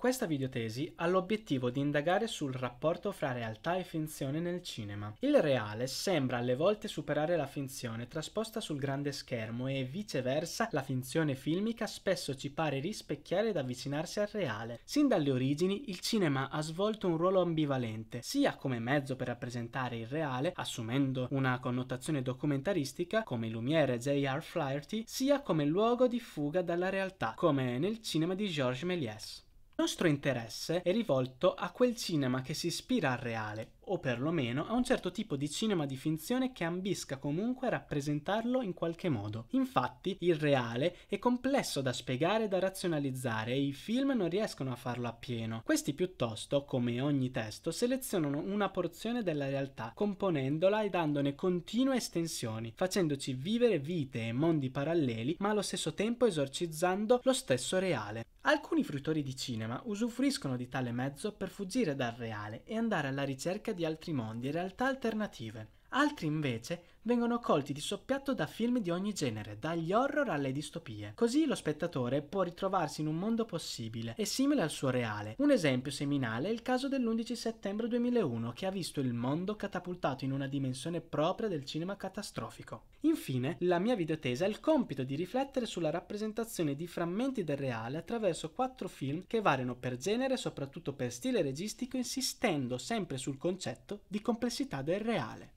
Questa videotesi ha l'obiettivo di indagare sul rapporto fra realtà e finzione nel cinema. Il reale sembra alle volte superare la finzione trasposta sul grande schermo e viceversa la finzione filmica spesso ci pare rispecchiare ed avvicinarsi al reale. Sin dalle origini il cinema ha svolto un ruolo ambivalente, sia come mezzo per rappresentare il reale, assumendo una connotazione documentaristica come il Lumiere J.R. Flaherty, sia come luogo di fuga dalla realtà, come nel cinema di Georges Méliès nostro interesse è rivolto a quel cinema che si ispira al reale o perlomeno a un certo tipo di cinema di finzione che ambisca comunque a rappresentarlo in qualche modo. Infatti, il reale è complesso da spiegare e da razionalizzare e i film non riescono a farlo appieno. Questi piuttosto, come ogni testo, selezionano una porzione della realtà, componendola e dandone continue estensioni, facendoci vivere vite e mondi paralleli, ma allo stesso tempo esorcizzando lo stesso reale. Alcuni fruitori di cinema usufruiscono di tale mezzo per fuggire dal reale e andare alla ricerca di di altri mondi e realtà alternative. Altri invece vengono colti di soppiatto da film di ogni genere, dagli horror alle distopie. Così lo spettatore può ritrovarsi in un mondo possibile e simile al suo reale. Un esempio seminale è il caso dell'11 settembre 2001 che ha visto il mondo catapultato in una dimensione propria del cinema catastrofico. Infine, la mia videotesa ha il compito di riflettere sulla rappresentazione di frammenti del reale attraverso quattro film che variano per genere e soprattutto per stile registico insistendo sempre sul concetto di complessità del reale.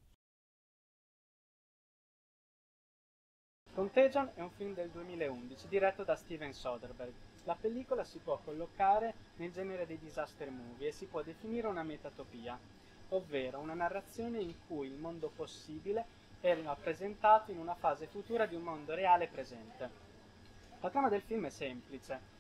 Contagion è un film del 2011 diretto da Steven Soderbergh. La pellicola si può collocare nel genere dei disaster movie e si può definire una metatopia, ovvero una narrazione in cui il mondo possibile è rappresentato in una fase futura di un mondo reale presente. La trama del film è semplice.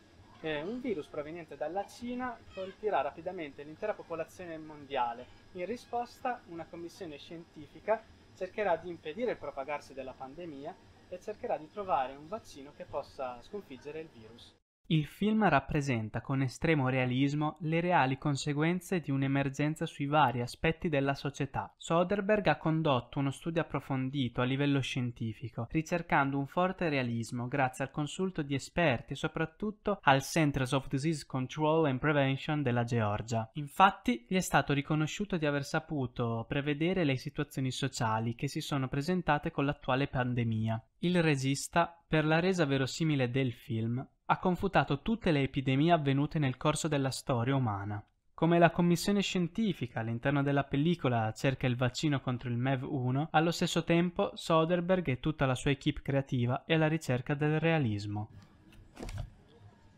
Eh, un virus proveniente dalla Cina colpirà rapidamente l'intera popolazione mondiale. In risposta, una commissione scientifica cercherà di impedire il propagarsi della pandemia e cercherà di trovare un vaccino che possa sconfiggere il virus. Il film rappresenta con estremo realismo le reali conseguenze di un'emergenza sui vari aspetti della società. Soderbergh ha condotto uno studio approfondito a livello scientifico, ricercando un forte realismo grazie al consulto di esperti e soprattutto al Centers of Disease Control and Prevention della Georgia. Infatti, gli è stato riconosciuto di aver saputo prevedere le situazioni sociali che si sono presentate con l'attuale pandemia. Il regista, per la resa verosimile del film, ha confutato tutte le epidemie avvenute nel corso della storia umana. Come la commissione scientifica all'interno della pellicola cerca il vaccino contro il MEV-1, allo stesso tempo Soderbergh e tutta la sua equip creativa è alla ricerca del realismo.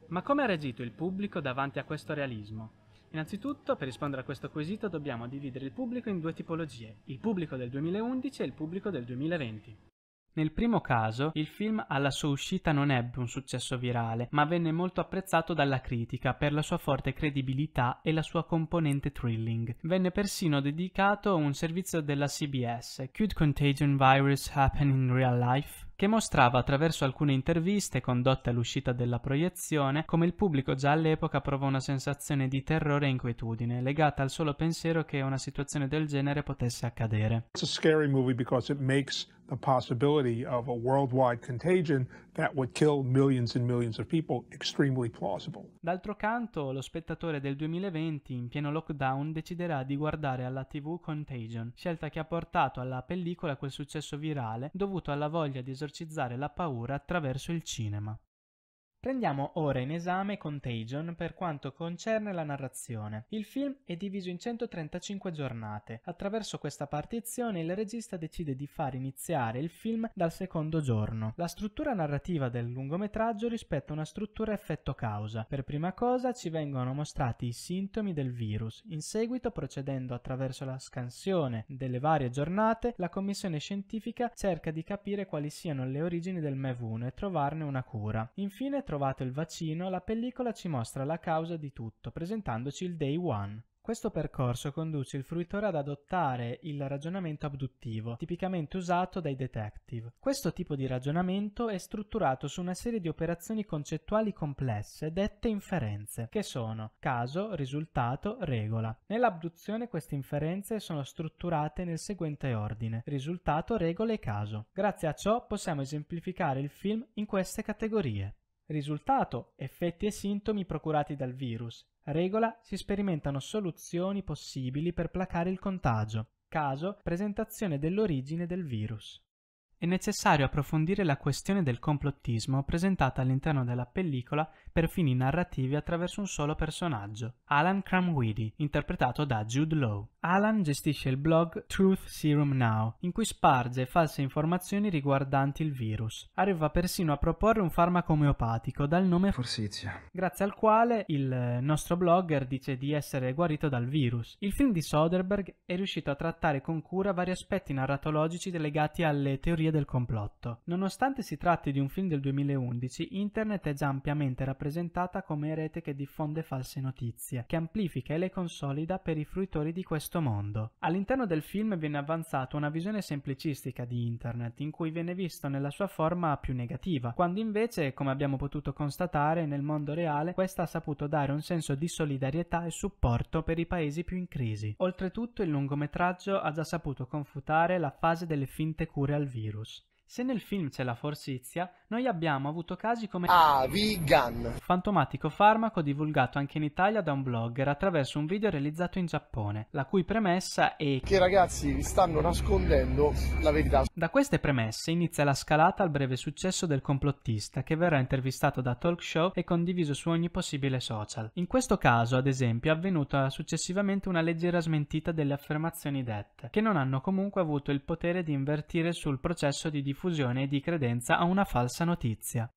Ma come ha reagito il pubblico davanti a questo realismo? Innanzitutto, per rispondere a questo quesito dobbiamo dividere il pubblico in due tipologie, il pubblico del 2011 e il pubblico del 2020. Nel primo caso, il film alla sua uscita non ebbe un successo virale, ma venne molto apprezzato dalla critica per la sua forte credibilità e la sua componente thrilling. Venne persino dedicato a un servizio della CBS, Could Contagion Virus Happen in Real Life? che mostrava attraverso alcune interviste condotte all'uscita della proiezione come il pubblico già all'epoca provò una sensazione di terrore e inquietudine legata al solo pensiero che una situazione del genere potesse accadere. It's a scary movie because it makes the possibility of a worldwide contagion that would kill millions and millions of people extremely plausible. D'altro canto, lo spettatore del 2020 in pieno lockdown deciderà di guardare alla TV Contagion, scelta che ha portato alla pellicola quel successo virale dovuto alla voglia di esorcizzare la paura attraverso il cinema. Prendiamo ora in esame Contagion per quanto concerne la narrazione. Il film è diviso in 135 giornate. Attraverso questa partizione il regista decide di far iniziare il film dal secondo giorno. La struttura narrativa del lungometraggio rispetta una struttura effetto causa. Per prima cosa ci vengono mostrati i sintomi del virus. In seguito, procedendo attraverso la scansione delle varie giornate, la commissione scientifica cerca di capire quali siano le origini del MEV1 e trovarne una cura. Infine, trovano trovato il vaccino, la pellicola ci mostra la causa di tutto, presentandoci il day one. Questo percorso conduce il fruitore ad adottare il ragionamento abduttivo, tipicamente usato dai detective. Questo tipo di ragionamento è strutturato su una serie di operazioni concettuali complesse, dette inferenze, che sono caso, risultato, regola. Nell'abduzione queste inferenze sono strutturate nel seguente ordine, risultato, regola e caso. Grazie a ciò possiamo esemplificare il film in queste categorie. Risultato, effetti e sintomi procurati dal virus. Regola, si sperimentano soluzioni possibili per placare il contagio. Caso, presentazione dell'origine del virus è necessario approfondire la questione del complottismo presentata all'interno della pellicola per fini narrativi attraverso un solo personaggio, Alan Cramwitty, interpretato da Jude Law. Alan gestisce il blog Truth Serum Now, in cui sparge false informazioni riguardanti il virus. Arriva persino a proporre un farmaco omeopatico dal nome Forsizia, grazie al quale il nostro blogger dice di essere guarito dal virus. Il film di Soderbergh è riuscito a trattare con cura vari aspetti narratologici legati alle teorie teorie del complotto. Nonostante si tratti di un film del 2011, internet è già ampiamente rappresentata come rete che diffonde false notizie, che amplifica e le consolida per i fruitori di questo mondo. All'interno del film viene avanzata una visione semplicistica di internet, in cui viene visto nella sua forma più negativa, quando invece, come abbiamo potuto constatare, nel mondo reale questa ha saputo dare un senso di solidarietà e supporto per i paesi più in crisi. Oltretutto il lungometraggio ha già saputo confutare la fase delle finte cure al virus heroes Se nel film c'è la forsizia, noi abbiamo avuto casi come Avigan, fantomatico farmaco divulgato anche in Italia da un blogger attraverso un video realizzato in Giappone, la cui premessa è che i ragazzi stanno nascondendo la verità. Da queste premesse inizia la scalata al breve successo del complottista che verrà intervistato da talk show e condiviso su ogni possibile social. In questo caso, ad esempio, è avvenuta successivamente una leggera smentita delle affermazioni dette, che non hanno comunque avuto il potere di invertire sul processo di diffusione diffusione di credenza a una falsa notizia.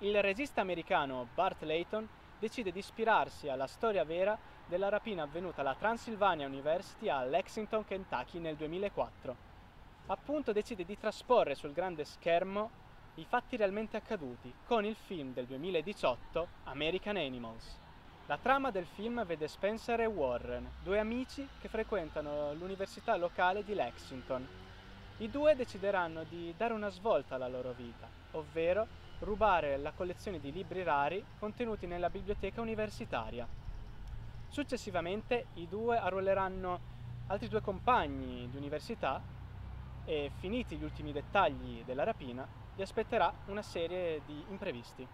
Il regista americano Bart Layton decide di ispirarsi alla storia vera della rapina avvenuta alla Transylvania University a Lexington, Kentucky nel 2004. Appunto decide di trasporre sul grande schermo i fatti realmente accaduti con il film del 2018 American Animals. La trama del film vede Spencer e Warren, due amici che frequentano l'università locale di Lexington. I due decideranno di dare una svolta alla loro vita, ovvero rubare la collezione di libri rari contenuti nella biblioteca universitaria. Successivamente i due arruoleranno altri due compagni di università e finiti gli ultimi dettagli della rapina vi aspetterà una serie di imprevisti.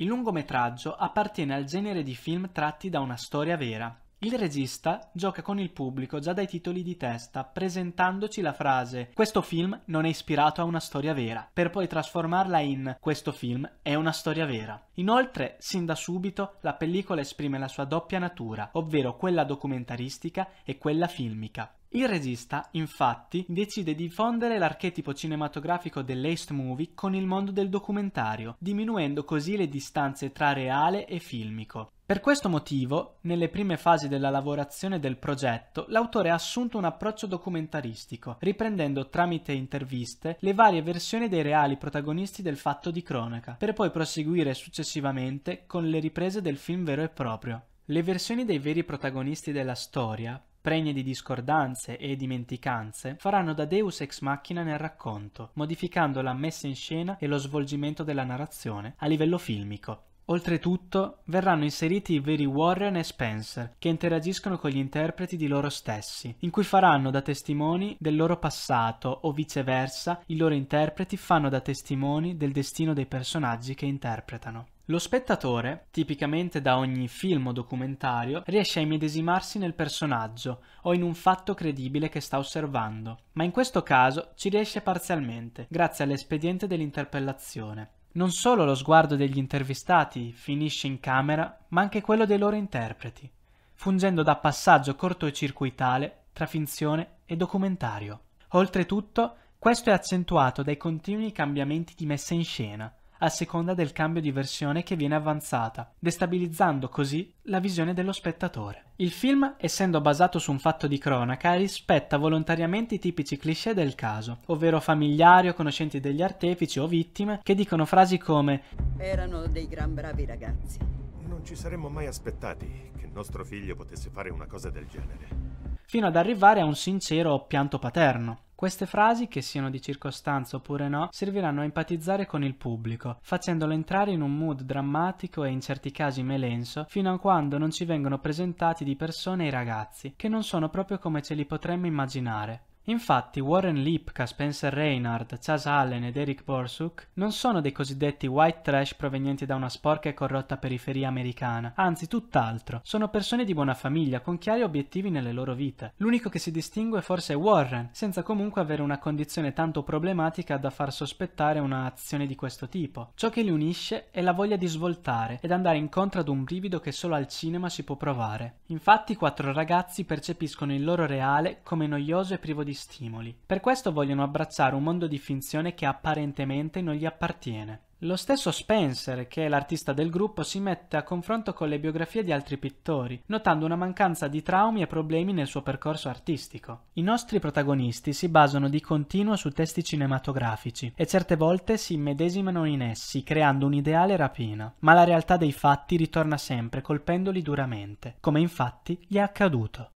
Il lungometraggio appartiene al genere di film tratti da una storia vera. Il regista gioca con il pubblico già dai titoli di testa, presentandoci la frase Questo film non è ispirato a una storia vera, per poi trasformarla in Questo film è una storia vera. Inoltre, sin da subito, la pellicola esprime la sua doppia natura, ovvero quella documentaristica e quella filmica. Il regista, infatti, decide di fondere l'archetipo cinematografico dell'Ace Movie con il mondo del documentario, diminuendo così le distanze tra reale e filmico. Per questo motivo, nelle prime fasi della lavorazione del progetto, l'autore ha assunto un approccio documentaristico, riprendendo tramite interviste le varie versioni dei reali protagonisti del fatto di cronaca, per poi proseguire successivamente con le riprese del film vero e proprio. Le versioni dei veri protagonisti della storia pregne di discordanze e dimenticanze, faranno da deus ex machina nel racconto, modificando la messa in scena e lo svolgimento della narrazione a livello filmico. Oltretutto, verranno inseriti i veri Warren e Spencer, che interagiscono con gli interpreti di loro stessi, in cui faranno da testimoni del loro passato o viceversa, i loro interpreti fanno da testimoni del destino dei personaggi che interpretano. Lo spettatore, tipicamente da ogni film o documentario, riesce a immedesimarsi nel personaggio o in un fatto credibile che sta osservando, ma in questo caso ci riesce parzialmente, grazie all'espediente dell'interpellazione. Non solo lo sguardo degli intervistati finisce in camera, ma anche quello dei loro interpreti, fungendo da passaggio cortocircuitale tra finzione e documentario. Oltretutto, questo è accentuato dai continui cambiamenti di messa in scena, a seconda del cambio di versione che viene avanzata, destabilizzando così la visione dello spettatore. Il film, essendo basato su un fatto di cronaca, rispetta volontariamente i tipici cliché del caso, ovvero familiari o conoscenti degli artefici o vittime che dicono frasi come Erano dei gran bravi ragazzi. Non ci saremmo mai aspettati che nostro figlio potesse fare una cosa del genere. Fino ad arrivare a un sincero pianto paterno, queste frasi, che siano di circostanza oppure no, serviranno a empatizzare con il pubblico, facendolo entrare in un mood drammatico e in certi casi melenso, fino a quando non ci vengono presentati di persona i ragazzi, che non sono proprio come ce li potremmo immaginare. Infatti Warren Lipka, Spencer Reynard, Chas Allen ed Eric Borsuk non sono dei cosiddetti white trash provenienti da una sporca e corrotta periferia americana, anzi tutt'altro, sono persone di buona famiglia con chiari obiettivi nelle loro vite. L'unico che si distingue forse è Warren, senza comunque avere una condizione tanto problematica da far sospettare una azione di questo tipo. Ciò che li unisce è la voglia di svoltare ed andare incontro ad un brivido che solo al cinema si può provare. Infatti i quattro ragazzi percepiscono il loro reale come noioso e privo di stimoli. Per questo vogliono abbracciare un mondo di finzione che apparentemente non gli appartiene. Lo stesso Spencer, che è l'artista del gruppo, si mette a confronto con le biografie di altri pittori, notando una mancanza di traumi e problemi nel suo percorso artistico. I nostri protagonisti si basano di continuo su testi cinematografici e certe volte si immedesimano in essi, creando un'ideale rapina. Ma la realtà dei fatti ritorna sempre colpendoli duramente, come infatti gli è accaduto.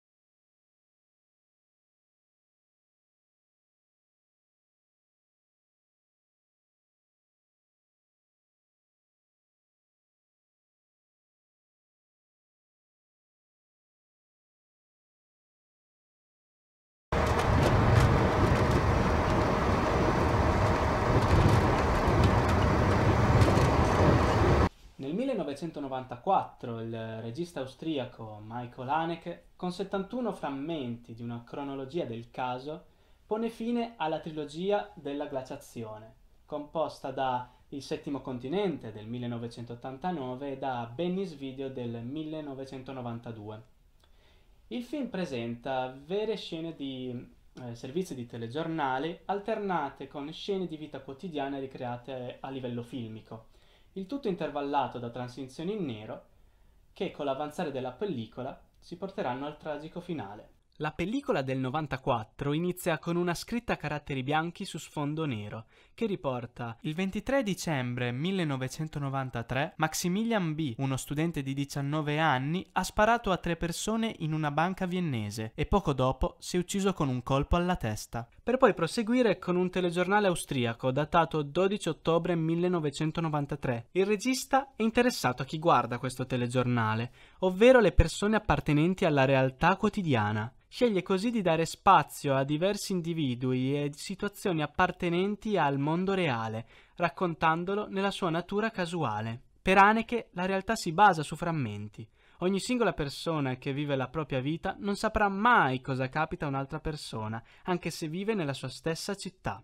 1994 il regista austriaco Michael Haneke, con 71 frammenti di una cronologia del caso, pone fine alla trilogia della glaciazione, composta da Il settimo continente del 1989 e da Benny's Video del 1992. Il film presenta vere scene di eh, servizi di telegiornale alternate con scene di vita quotidiana ricreate a livello filmico il tutto intervallato da transizioni in nero che con l'avanzare della pellicola si porteranno al tragico finale. La pellicola del 94 inizia con una scritta a caratteri bianchi su sfondo nero, che riporta il 23 dicembre 1993 Maximilian B., uno studente di 19 anni, ha sparato a tre persone in una banca viennese e poco dopo si è ucciso con un colpo alla testa per poi proseguire con un telegiornale austriaco datato 12 ottobre 1993. Il regista è interessato a chi guarda questo telegiornale, ovvero le persone appartenenti alla realtà quotidiana. Sceglie così di dare spazio a diversi individui e situazioni appartenenti al mondo reale, raccontandolo nella sua natura casuale. Per Haneke la realtà si basa su frammenti, Ogni singola persona che vive la propria vita non saprà mai cosa capita a un'altra persona, anche se vive nella sua stessa città.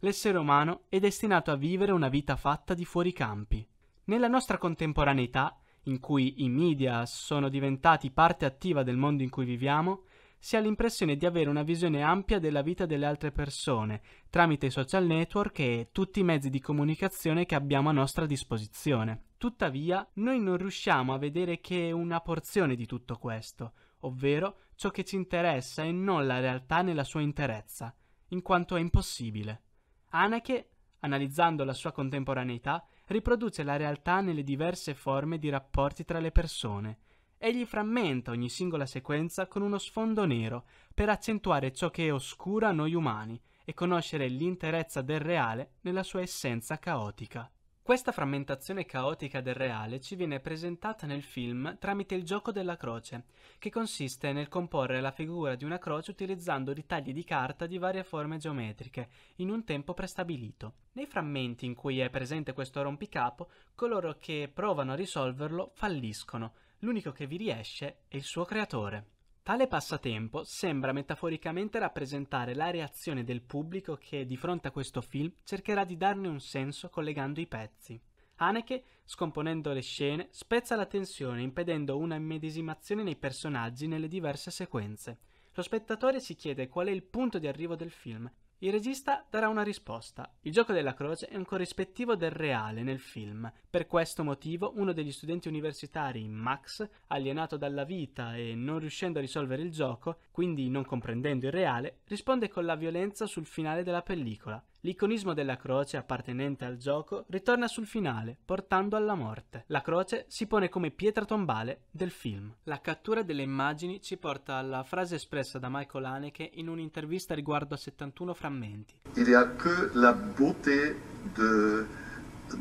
L'essere umano è destinato a vivere una vita fatta di fuoricampi. Nella nostra contemporaneità, in cui i media sono diventati parte attiva del mondo in cui viviamo, si ha l'impressione di avere una visione ampia della vita delle altre persone tramite i social network e tutti i mezzi di comunicazione che abbiamo a nostra disposizione. Tuttavia, noi non riusciamo a vedere che una porzione di tutto questo, ovvero ciò che ci interessa e non la realtà nella sua interezza, in quanto è impossibile. Anache, analizzando la sua contemporaneità, riproduce la realtà nelle diverse forme di rapporti tra le persone. Egli frammenta ogni singola sequenza con uno sfondo nero per accentuare ciò che è oscuro a noi umani e conoscere l'interezza del reale nella sua essenza caotica. Questa frammentazione caotica del reale ci viene presentata nel film tramite il gioco della croce, che consiste nel comporre la figura di una croce utilizzando ritagli di carta di varie forme geometriche, in un tempo prestabilito. Nei frammenti in cui è presente questo rompicapo, coloro che provano a risolverlo falliscono, l'unico che vi riesce è il suo creatore. Tale passatempo sembra metaforicamente rappresentare la reazione del pubblico che, di fronte a questo film, cercherà di darne un senso collegando i pezzi. Haneke, scomponendo le scene, spezza la tensione impedendo una immedesimazione nei personaggi nelle diverse sequenze. Lo spettatore si chiede qual è il punto di arrivo del film il regista darà una risposta. Il gioco della croce è un corrispettivo del reale nel film. Per questo motivo uno degli studenti universitari, Max, alienato dalla vita e non riuscendo a risolvere il gioco, quindi non comprendendo il reale, risponde con la violenza sul finale della pellicola. L'iconismo della croce appartenente al gioco ritorna sul finale, portando alla morte. La croce si pone come pietra tombale del film. La cattura delle immagini ci porta alla frase espressa da Michael Haneke in un'intervista riguardo a 71 frammenti. Il n'y a que la beauté de,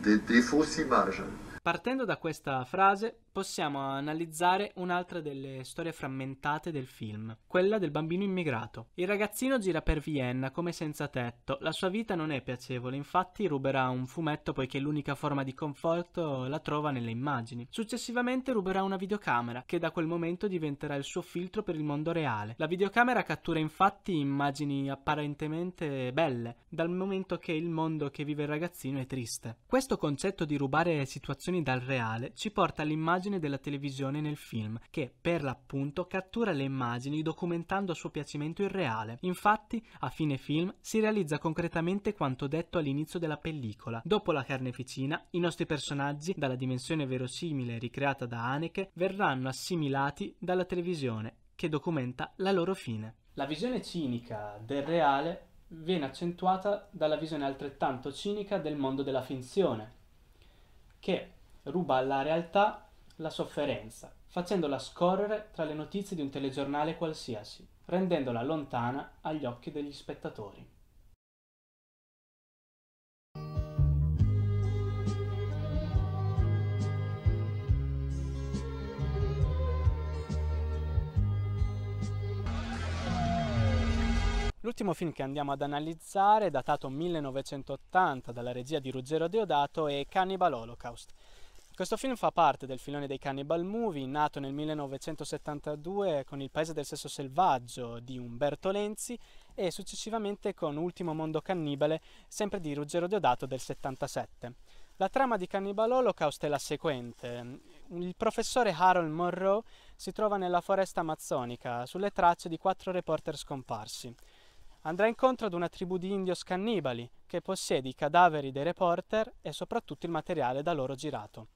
de, des fausses images. Partendo da questa frase possiamo analizzare un'altra delle storie frammentate del film, quella del bambino immigrato. Il ragazzino gira per Vienna come senza tetto, la sua vita non è piacevole, infatti ruberà un fumetto poiché l'unica forma di conforto la trova nelle immagini. Successivamente ruberà una videocamera, che da quel momento diventerà il suo filtro per il mondo reale. La videocamera cattura infatti immagini apparentemente belle, dal momento che il mondo che vive il ragazzino è triste. Questo concetto di rubare situazioni dal reale ci porta all'immagine l'immagine della televisione nel film, che per l'appunto cattura le immagini documentando a suo piacimento il reale. Infatti, a fine film, si realizza concretamente quanto detto all'inizio della pellicola. Dopo la carneficina, i nostri personaggi, dalla dimensione verosimile ricreata da Haneke, verranno assimilati dalla televisione, che documenta la loro fine. La visione cinica del reale viene accentuata dalla visione altrettanto cinica del mondo della finzione, che ruba alla realtà la sofferenza, facendola scorrere tra le notizie di un telegiornale qualsiasi, rendendola lontana agli occhi degli spettatori. L'ultimo film che andiamo ad analizzare, datato 1980 dalla regia di Ruggero Deodato, è Cannibal Holocaust. Questo film fa parte del filone dei cannibal movie, nato nel 1972 con Il paese del sesso selvaggio di Umberto Lenzi e successivamente con Ultimo mondo cannibale, sempre di Ruggero Deodato del 77. La trama di Cannibal Holocaust è la seguente. Il professore Harold Monroe si trova nella foresta amazzonica, sulle tracce di quattro reporter scomparsi. Andrà incontro ad una tribù di indios cannibali che possiede i cadaveri dei reporter e soprattutto il materiale da loro girato.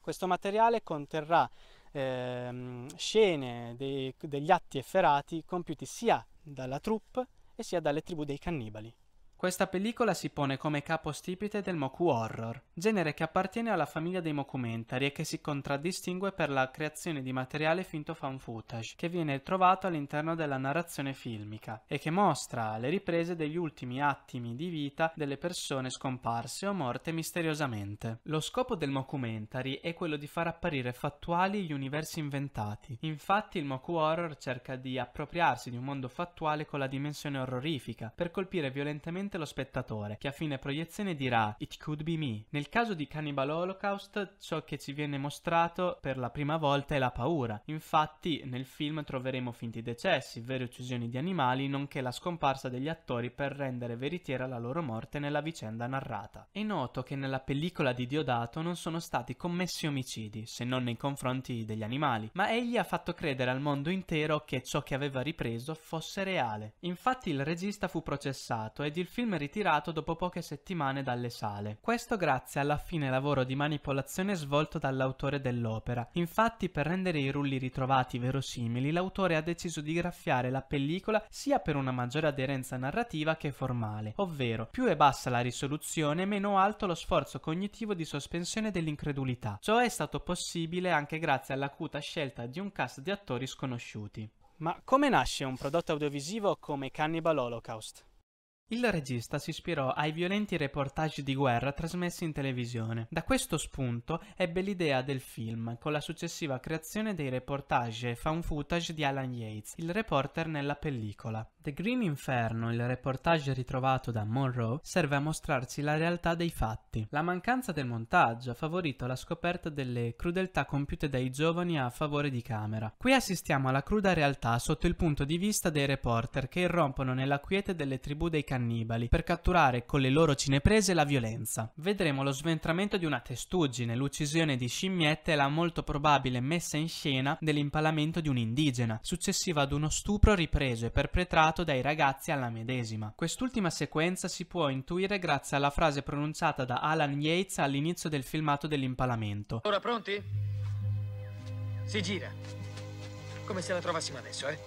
Questo materiale conterrà ehm, scene dei, degli atti efferati compiuti sia dalla troupe e sia dalle tribù dei cannibali. Questa pellicola si pone come capostipite del Moku Horror, genere che appartiene alla famiglia dei mockumentary e che si contraddistingue per la creazione di materiale finto fan footage, che viene trovato all'interno della narrazione filmica e che mostra le riprese degli ultimi attimi di vita delle persone scomparse o morte misteriosamente. Lo scopo del mockumentary è quello di far apparire fattuali gli universi inventati. Infatti il Moku Horror cerca di appropriarsi di un mondo fattuale con la dimensione horrorifica per colpire violentemente direttamente lo spettatore, che a fine proiezione dirà It could be me. Nel caso di Cannibal Holocaust, ciò che ci viene mostrato per la prima volta è la paura. Infatti, nel film troveremo finti decessi, vere uccisioni di animali, nonché la scomparsa degli attori per rendere veritiera la loro morte nella vicenda narrata. È noto che nella pellicola di Diodato non sono stati commessi omicidi, se non nei confronti degli animali, ma egli ha fatto credere al mondo intero che ciò che aveva ripreso fosse reale. Infatti il regista fu processato ed il film film ritirato dopo poche settimane dalle sale. Questo grazie all'affine lavoro di manipolazione svolto dall'autore dell'opera. Infatti, per rendere i rulli ritrovati verosimili, l'autore ha deciso di graffiare la pellicola sia per una maggiore aderenza narrativa che formale, ovvero più è bassa la risoluzione, meno alto lo sforzo cognitivo di sospensione dell'incredulità. Ciò è stato possibile anche grazie all'acuta scelta di un cast di attori sconosciuti. Ma come nasce un prodotto audiovisivo come Cannibal Holocaust? Il regista si ispirò ai violenti reportage di guerra trasmessi in televisione. Da questo spunto ebbe l'idea del film, con la successiva creazione dei reportage e fan footage di Alan Yates, il reporter nella pellicola. The Green Inferno, il reportage ritrovato da Monroe, serve a mostrarci la realtà dei fatti. La mancanza del montaggio ha favorito la scoperta delle crudeltà compiute dai giovani a favore di Camera. Qui assistiamo alla cruda realtà sotto il punto di vista dei reporter che irrompono nella quiete delle tribù dei cannibali per catturare con le loro cineprese la violenza. Vedremo lo sventramento di una testuggine, l'uccisione di scimmiette e la molto probabile messa in scena dell'impalamento di un indigena, successiva ad uno stupro ripreso e perpetrato usato dai ragazzi alla medesima. Quest'ultima sequenza si può intuire grazie alla frase pronunciata da Alan Yates all'inizio del filmato dell'impalamento. Ora pronti? Si gira. Come se la trovassimo adesso, eh?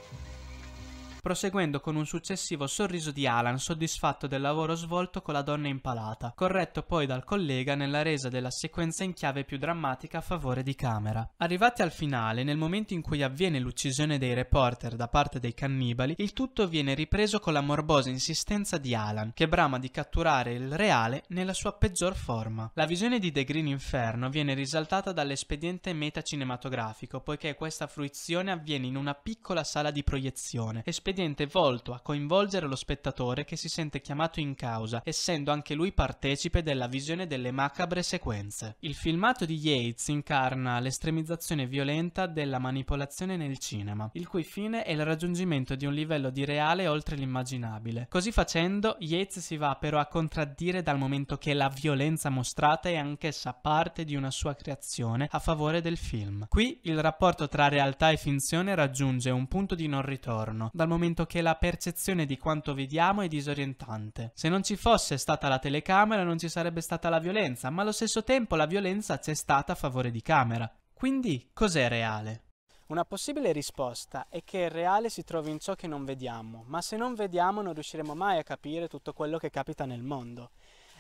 proseguendo con un successivo sorriso di Alan soddisfatto del lavoro svolto con la donna impalata, corretto poi dal collega nella resa della sequenza in chiave più drammatica a favore di Camera. Arrivati al finale, nel momento in cui avviene l'uccisione dei reporter da parte dei cannibali, il tutto viene ripreso con la morbosa insistenza di Alan, che brama di catturare il reale nella sua peggior forma. La visione di The Green Inferno viene risaltata dall'espediente metacinematografico, poiché questa fruizione avviene in una piccola sala di proiezione, espediente espediente volto a coinvolgere lo spettatore che si sente chiamato in causa, essendo anche lui partecipe della visione delle macabre sequenze. Il filmato di Yates incarna l'estremizzazione violenta della manipolazione nel cinema, il cui fine è il raggiungimento di un livello di reale oltre l'immaginabile. Così facendo, Yates si va però a contraddire dal momento che la violenza mostrata è anch'essa parte di una sua creazione a favore del film. Qui il rapporto tra realtà e finzione raggiunge un punto di non ritorno, dal momento momento che la percezione di quanto vediamo è disorientante. Se non ci fosse stata la telecamera non ci sarebbe stata la violenza, ma allo stesso tempo la violenza c'è stata a favore di camera. Quindi cos'è reale? Una possibile risposta è che il reale si trovi in ciò che non vediamo, ma se non vediamo non riusciremo mai a capire tutto quello che capita nel mondo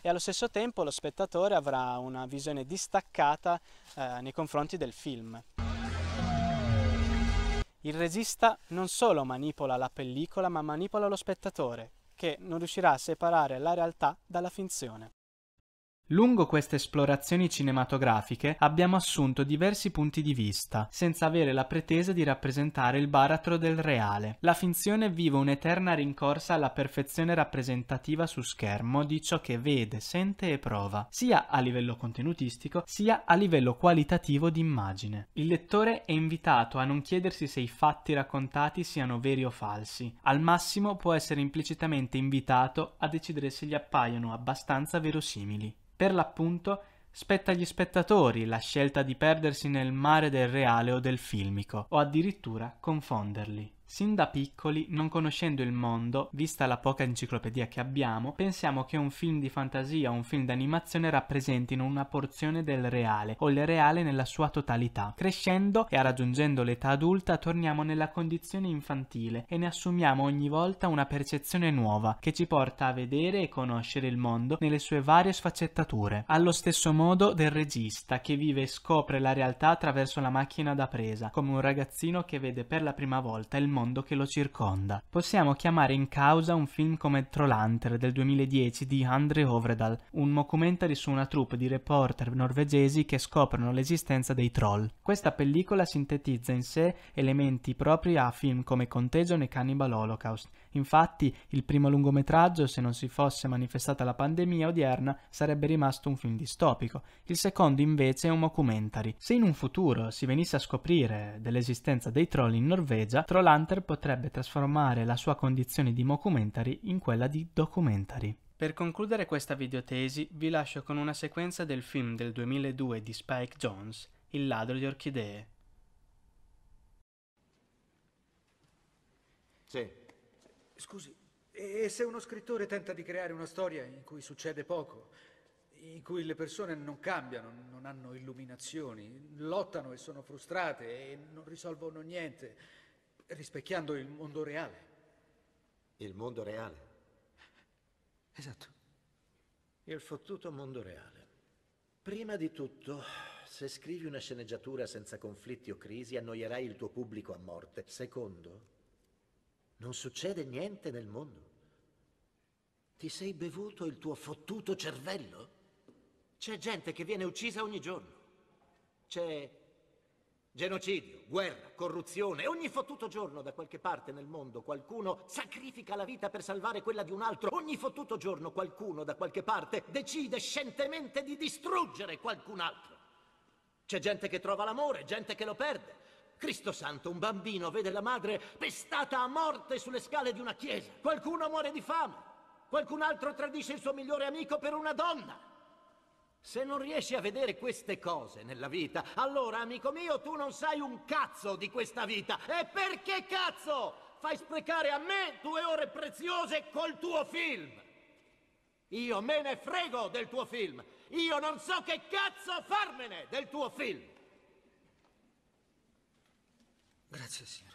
e allo stesso tempo lo spettatore avrà una visione distaccata eh, nei confronti del film. Il regista non solo manipola la pellicola ma manipola lo spettatore, che non riuscirà a separare la realtà dalla finzione. Lungo queste esplorazioni cinematografiche abbiamo assunto diversi punti di vista, senza avere la pretesa di rappresentare il baratro del reale. La finzione vive un'eterna rincorsa alla perfezione rappresentativa su schermo di ciò che vede, sente e prova, sia a livello contenutistico sia a livello qualitativo di immagine. Il lettore è invitato a non chiedersi se i fatti raccontati siano veri o falsi, al massimo può essere implicitamente invitato a decidere se gli appaiono abbastanza verosimili per l'appunto spetta agli spettatori la scelta di perdersi nel mare del reale o del filmico, o addirittura confonderli. Sin da piccoli, non conoscendo il mondo, vista la poca enciclopedia che abbiamo, pensiamo che un film di fantasia o un film d'animazione rappresentino una porzione del reale o il reale nella sua totalità. Crescendo e raggiungendo l'età adulta torniamo nella condizione infantile e ne assumiamo ogni volta una percezione nuova che ci porta a vedere e conoscere il mondo nelle sue varie sfaccettature. Allo stesso modo del regista che vive e scopre la realtà attraverso la macchina da presa, come un ragazzino che vede per la prima volta il mondo mondo che lo circonda. Possiamo chiamare in causa un film come Trollhunter del 2010 di Andre Ovredal, un mockumentary su una troupe di reporter norvegesi che scoprono l'esistenza dei troll. Questa pellicola sintetizza in sé elementi propri a film come Contagion e Cannibal Holocaust, Infatti, il primo lungometraggio, se non si fosse manifestata la pandemia odierna, sarebbe rimasto un film distopico. Il secondo, invece, è un mockumentary. Se in un futuro si venisse a scoprire dell'esistenza dei troll in Norvegia, Trollhunter potrebbe trasformare la sua condizione di mockumentary in quella di documentary. Per concludere questa videotesi vi lascio con una sequenza del film del 2002 di Spike Jones, Il ladro di orchidee. Sì. Scusi, e se uno scrittore tenta di creare una storia in cui succede poco, in cui le persone non cambiano, non hanno illuminazioni, lottano e sono frustrate e non risolvono niente, rispecchiando il mondo reale? Il mondo reale? Esatto. Il fottuto mondo reale. Prima di tutto, se scrivi una sceneggiatura senza conflitti o crisi, annoierai il tuo pubblico a morte. Secondo, non succede niente nel mondo. Ti sei bevuto il tuo fottuto cervello? C'è gente che viene uccisa ogni giorno. C'è genocidio, guerra, corruzione. Ogni fottuto giorno da qualche parte nel mondo qualcuno sacrifica la vita per salvare quella di un altro. Ogni fottuto giorno qualcuno da qualche parte decide scientemente di distruggere qualcun altro. C'è gente che trova l'amore, gente che lo perde, Cristo santo, un bambino vede la madre pestata a morte sulle scale di una chiesa. Qualcuno muore di fame. Qualcun altro tradisce il suo migliore amico per una donna. Se non riesci a vedere queste cose nella vita, allora, amico mio, tu non sai un cazzo di questa vita. E perché cazzo fai sprecare a me due ore preziose col tuo film? Io me ne frego del tuo film. Io non so che cazzo farmene del tuo film. Grazie signore.